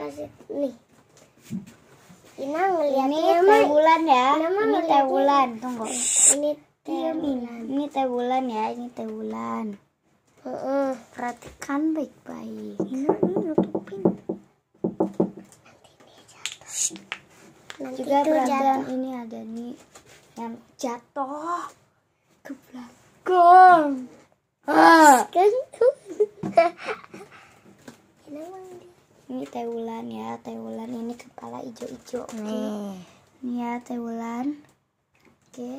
kasih nih Ina ngeliat ini teh bulan ya ini teh bulan tunggu ini teh bulan ini teh bulan ya ini teh bulan uh -uh. perhatikan baik-baik Ina ini nutupin Nanti juga perhatian ini ada nih yang jatuh ke belakang ah. Kan Tewulan ya Tewulan ini kepala ijo-ijo oke -ijo, hmm. okay? ini ya Tewulan. oke okay.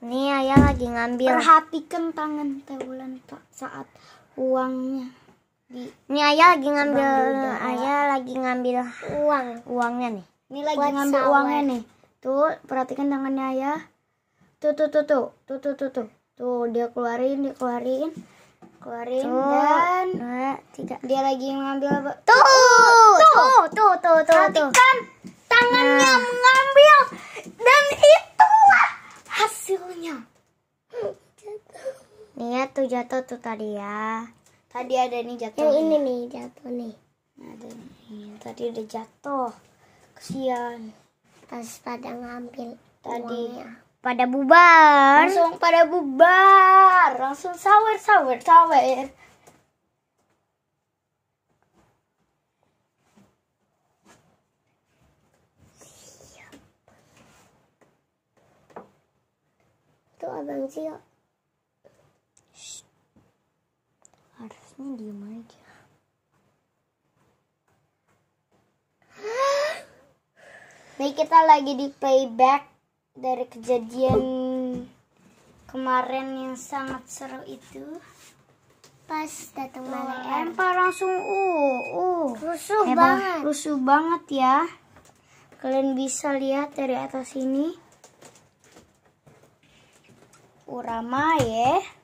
ini ayah lagi ngambil perhatikan tangan Tewulan pak saat uangnya di ini ayah lagi ngambil ayah, lagi ngambil uang uangnya nih ini lagi Buat ngambil sawan. uangnya nih tuh perhatikan tangannya ayah tuh tuh tuh tuh tuh tuh tuh tuh, tuh dia keluarin dia keluarin keluarin tuh, dan dua, tiga. dia lagi ngambil tuh tuh tuh tuh tuh, tuh, tuh, tuh. tangannya nah. mengambil dan itulah hasilnya nih ya tuh jatuh tuh tadi ya tadi ada nih jatuh yang ini nih jatuh nih nah, ada nih tadi udah jatuh kesian pas pada ngambil tadi pada bubar langsung pada bubar langsung sawer sawer sawer itu abang Zio harusnya diem aja Nih kita lagi di playback dari kejadian kemarin yang sangat seru itu pas datang oh, malam empa langsung uh uh rusuh Hebat. banget rusuh banget ya kalian bisa lihat dari atas ini urama uh, ya